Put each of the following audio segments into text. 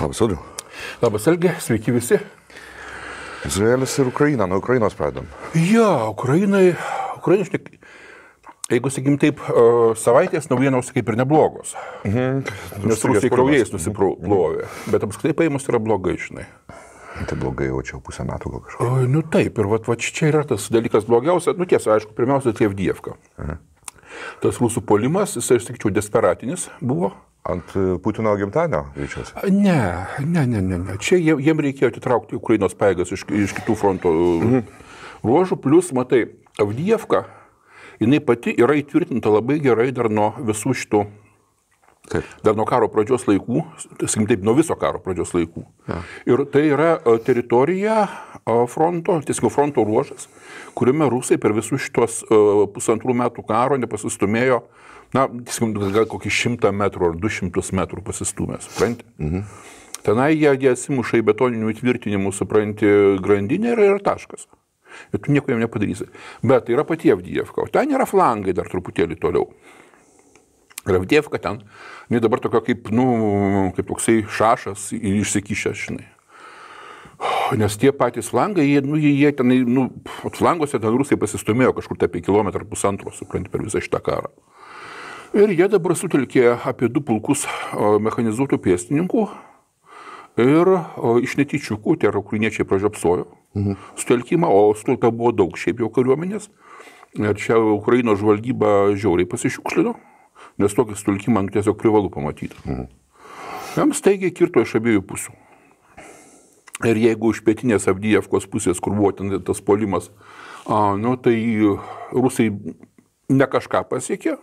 Labas, Udu. Labas, Elgi, sveiki visi. Izraelis ir Ukraina, nuo Ukrainos pradedam. Jo, Ukrainai, Ukrainai, štik, jeigu, sakykim, taip, e, savaitės naujienos kaip ir neblogos. Mhm. Nes rusai kraujais nusiplovė, mhm. bet apskritai paėmus yra blogai, žinai. Tai blogai jaučiau pusę metų gal kažkur. O, nu taip, ir vat, vat čia yra tas dalykas blogiausia, nu tiesa, aišku, pirmiausia, tai Avdievka. Mhm. Tas rusų polimas, jisai, aš sakyčiau, desperatinis buvo. Mhm Ant e, Putino gimtadienio, greičiausiai? Ne, ne, ne, ne, ne. Čia jiem reikėjo atitraukti Ukrainos paėgas iš, iš kitų fronto mhm. ruožų, plus, matai, Avdievka, jinai pati yra įtvirtinta labai gerai dar nuo visų šitų Taip. Dar nuo karo pradžios laikų, sakykim taip, nuo viso karo pradžios laikų. Ja. Ir tai yra e, teritorija e, fronto, tiesiog fronto ruožas, kuriame rusai per visus šitos e, pusantrų metų karo nepasistumėjo, na, tiesiog gal kokį šimtą metrų ar du šimtus metrų pasistumė, suprantate? Mhm. Tenai jie, jie atsimuša į betoninių įtvirtinimų, supranti, grandinę ir, ir taškas. Ir tu nieko jam nepadarysi. Bet tai yra pati Avdyjevka, o ten yra flangai dar truputėlį toliau. Ravdievka ten, jinai dabar tokia kaip, nu, kaip toksai šašas ir išsikišęs, žinai. Nes tie patys langai, jie, nu, jie ten, nu, languose ten rusai pasistumėjo kažkur tai apie kilometrą pusantro, suprant, per visą šitą karą. Ir jie dabar sutelkė apie du pulkus mechanizuotų pėstininkų ir iš netyčiukų, tai yra ukriniečiai pražiopsojo mhm. sutelkimą, o stulta buvo daug šiaip jau kariuomenės. Ir čia Ukraino žvalgyba žiauriai pasišiukšlino nes tokį stulkimą nu, tiesiog privalu pamatyti. Mhm. Jam staigiai kirto iš abiejų pusių. Ir jeigu iš pietinės Avdyjevkos pusės, kur buvo ten tas polimas, a, nu, tai e, rusai ne kažką pasiekė,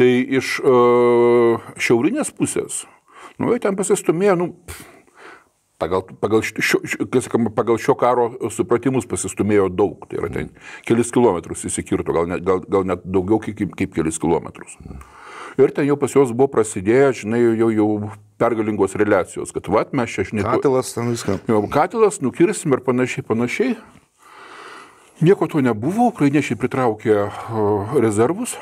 tai iš a, e, šiaurinės pusės, nu, ten pasistumėjo, nu, pff, Pagal, pagal, šio, pagal šio karo supratimus pasistumėjo daug, tai yra ten kelis kilometrus įsikirto, gal net, gal, gal net daugiau kaip, kaip kelis kilometrus. Ir ten jau pas juos buvo prasidėję, žinai, jau, jau pergalingos relacijos, kad vat mes čia šneku. Katilas ten viską. Jau katilas, nukirsim ir panašiai, panašiai. Nieko to nebuvo, ukrainiečiai pritraukė rezervus,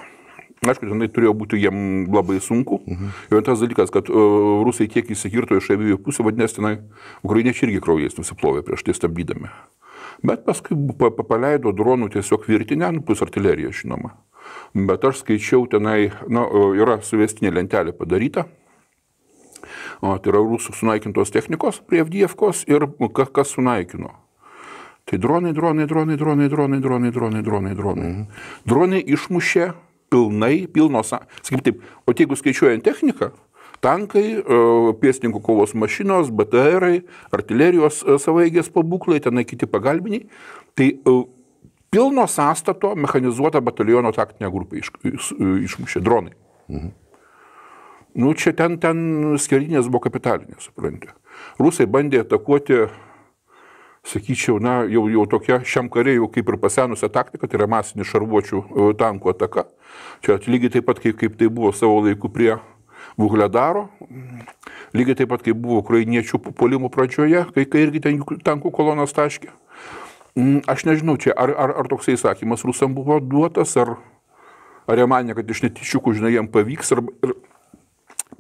Aišku, tenai turėjo būti jiem labai sunku. Mhm. Ir tas dalykas, kad uh, rusai tiek įsikirto iš abiejų pusių, vadinasi, tenai ukrainiečiai irgi kraujais nusiplovė prieš tai stabdydami. Bet paskui pa, pa, paleido dronų tiesiog virtinę, nu, plus artilerija, žinoma. Bet aš skaičiau tenai, na, e, yra suvestinė lentelė padaryta. O, tai yra rusų sunaikintos technikos prie Avdievkos ir kas, kas sunaikino. Tai dronai, dronai, dronai, dronai, dronai, dronai, dronai, dronai, dronai. Mhm. Dronai išmušė pilnai, pilnos, sakykim taip, o jeigu skaičiuojant techniką, tankai, e, pėstininkų kovos mašinos, BTR, artilerijos e, savaigės pabūklai, tenai kiti pagalbiniai, tai e, pilno sąstato mechanizuota bataliono taktinė grupė iš, iš, išmušė dronai. Mhm. Nu, čia ten, ten skerdinės buvo kapitalinės, suprantate. Rusai bandė atakuoti sakyčiau, na, jau, jau tokia šiam kariai jau kaip ir pasenusią taktiką, tai yra masinė šarvuočių e, tankų ataka. Čia lygiai taip pat, kaip, kaip tai buvo savo laiku prie Vuhledaro, lygiai taip pat, kaip buvo ukrainiečių puolimo pradžioje, kai, kai irgi ten tankų kolonos taškė. Mm, aš nežinau, čia ar, ar, ar toksai įsakymas rusam buvo duotas, ar, ar jie manė, kad iš netičiukų, žinai, jam pavyks, ar, ir,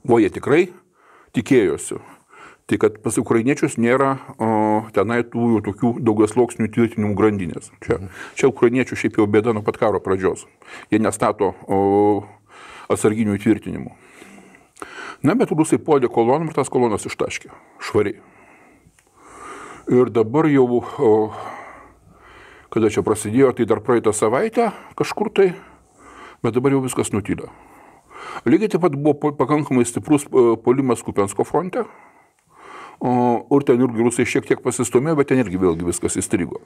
o jie tikrai tikėjosi. Tai kad pas ukrainiečius nėra o, tenai tų tokių daugias loksnių tvirtinimų grandinės. Čia, čia ukrainiečių šiaip jau bėda nuo pat karo pradžios. Jie nestato o, atsarginių įtvirtinimų. Na, bet rusai puolė kolonom ir tas kolonas ištaškė. Švariai. Ir dabar jau, o, kada čia prasidėjo, tai dar praeitą savaitę kažkur tai, bet dabar jau viskas nutyla. Lygiai taip pat buvo pakankamai stiprus e, polimas Kupensko fronte. Ir ten irgi rusai šiek tiek pasistumė, bet ten irgi vėlgi viskas įstrigo.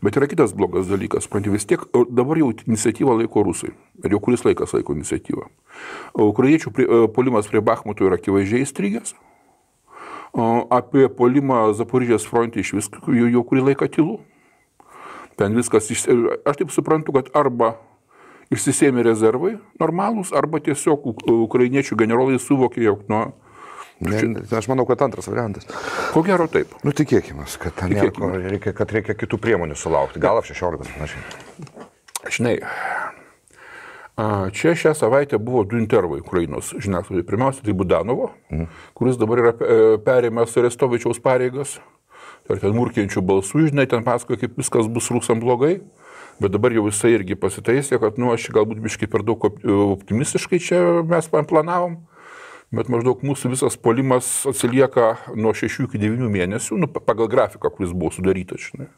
Bet yra kitas blogas dalykas, pradė vis tiek, dabar jau iniciatyvą laiko rusai, ir jau kuris laikas laiko iniciatyvą. Ukrainiečių polimas prie e, Bakhmuto yra akivaizdžiai įstrigęs, apie polimą Zaporizijos fronte iš vis jau, jau kurį laiką tylu. Ten viskas, iš, e, aš taip suprantu, kad arba išsisėmė rezervai normalūs, arba tiesiog ukrainiečių generolai suvokė, jog nuo Ne, aš manau, kad antras variantas. Ko gero taip. Nu tikėkime, kad, tikėkime. Nėra, reikia, kad reikia kitų priemonių sulaukti. Gal ap 16, panašiai. Žinai, čia šią savaitę buvo du intervai Ukrainos žiniasklaidai. Pirmiausia, tai Budanovo, mhm. kuris dabar yra e, perėmęs Arestovičiaus pareigas. Ir ten murkiančių balsų, žinai, ten pasakoja, kaip viskas bus rūksam blogai bet dabar jau jisai irgi pasitaisė, kad, nu, aš galbūt biškai per daug optimistiškai čia mes planavom bet maždaug mūsų visas polimas atsilieka nuo 6 iki 9 mėnesių, nu, pagal grafiką, kuris buvo sudarytas. Žinai.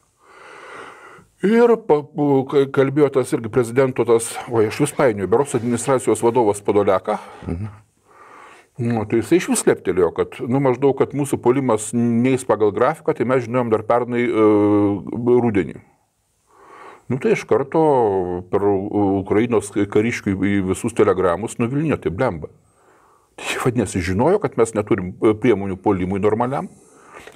Ir kalbėjo tas irgi prezidento tas, o aš vis painioju, Beros administracijos vadovas Padoleka. Mhm. Nu, tai jisai iš vis leptelėjo, kad nu, maždaug, kad mūsų polimas neįs pagal grafiką, tai mes žinojom dar pernai uh, e, rūdienį. Nu, tai iš karto per Ukrainos kariškių į visus telegramus nuvilnijo, tai blemba. Mhm. Vadinasi, žinojo, kad mes neturim e, priemonių polimui normaliam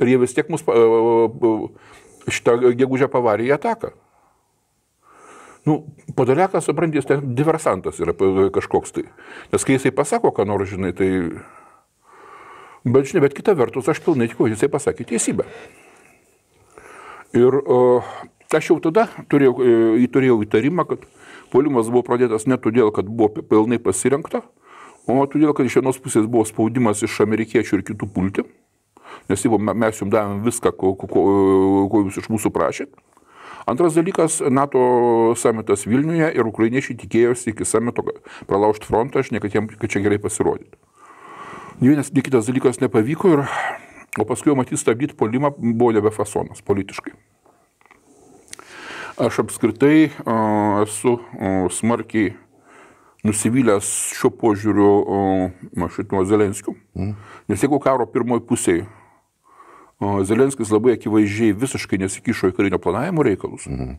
ir jie vis tiek mus e, e, šitą gegužę pavarė į ataką. Nu, padaliakas, suprantys, tai diversantas yra kažkoks tai. Nes kai jisai pasako, ką nors žinai, tai... Bet, žinai, bet kita vertus, aš pilnai tikiu, jisai pasakė teisybę. Ir uh, aš jau tada turėjau, uh, turėjau įtarimą, kad polimas buvo pradėtas ne todėl, kad buvo pilnai pasirinkta, uh, o todėl, kad iš vienos pusės buvo spaudimas iš amerikiečių ir kitų pulti, nes jau mes jums davėm viską, ko, ko, ko jūs iš mūsų prašėt. Antras dalykas, NATO samitas Vilniuje ir ukrainiečiai tikėjosi iki samito pralaužti frontą, aš niekad jiem, kad čia gerai pasirodytų. Nė vienas, nė kitas dalykas nepavyko ir O paskui, matys, stabdyti polimą buvo nebe fasonas politiškai. Aš apskritai esu smarkiai nusivylęs šiuo požiūriu šituo Zelenskiu. Mm. Nes jeigu karo pirmoji pusėje Zelenskis labai akivaizdžiai visiškai nesikišo į karinio planavimo reikalus. Mm.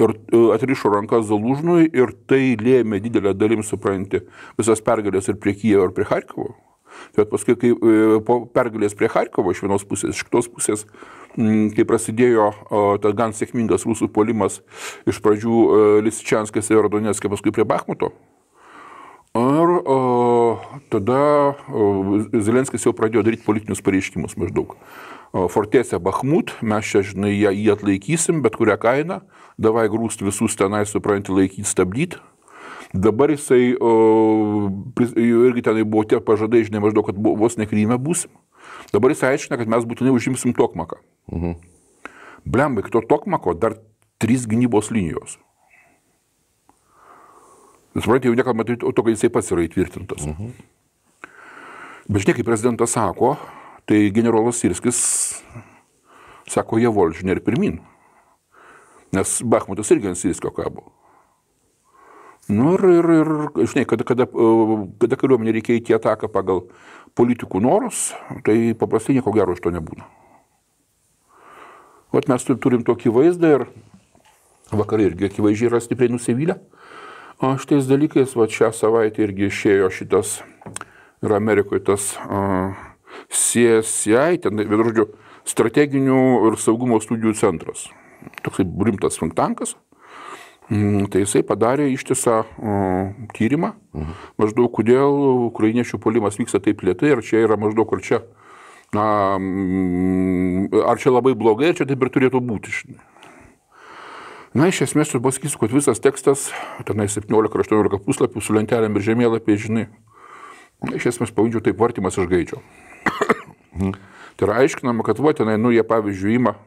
Ir e, atrišo rankas Zalužnui ir tai lėmė didelę dalim supranti visas pergalės ir prie Kijevo, ir prie Harkovo. Bet tai paskui, kai e, po pergalės prie Harkovo iš vienos pusės, iš kitos pusės, mm, kai prasidėjo tas gan sėkmingas rusų polimas iš pradžių e, Lisičianskas ir Donetskas, paskui prie Bakhmuto, mm Ir o, tada o, Zelenskis jau pradėjo daryti politinius pareiškimus maždaug. Fortėse Bahmut, mes čia, žinai, ją, jį atlaikysim, bet kurią kainą, davai grūst visus tenai, supranti, laikyti, stabdyti. Dabar jisai, o, irgi tenai buvo tie pažadai, žinai, maždaug, kad buvo, vos nekryme būsim. Dabar jisai aiškina, kad mes būtinai užimsim Tokmaką. Mhm. Blemba, iki to Tokmako dar trys gynybos linijos. Nu, Suprantate, jau nekalbame tai to, kad jisai pats yra įtvirtintas. Uh mhm. -huh. Bet žinai, kaip prezidentas sako, tai generolas Sirskis sako, jie volžinė ir pirmin. Nes Bahmutas irgi ant Sirskio kabo. Nu ir, ir, ir žinai, kada, kada, e, kada kariuomenė reikia įti ataką pagal politikų norus, tai paprastai nieko gero iš to nebūna. Vat mes turim tokį vaizdą ir vakarai irgi akivaizdžiai yra stipriai nusivylę. Uh, O šitais dalykais, va šią savaitę irgi išėjo šitas, ir Amerikoje tas uh, CSI, ten, žodžiu, strateginių ir saugumo studijų centras. Toksai rimtas funktankas. Mm, tai jisai padarė ištisą uh, tyrimą, mhm. maždaug kodėl ukrainiečių polimas vyksta taip lietai, ar čia yra maždaug ar čia, na, mm, ar čia labai blogai, ar čia taip ir turėtų būti. Žinai. Na, iš esmės, tu pasakysiu, kad visas tekstas, tenai 17-18 puslapių su lentelėm ir žemėlapiai, žinai, na, iš esmės pavadinčiau taip vartimas iš gaidžio. Mhm. tai yra aiškinama, kad va tenai, nu, jie pavyzdžiui, ima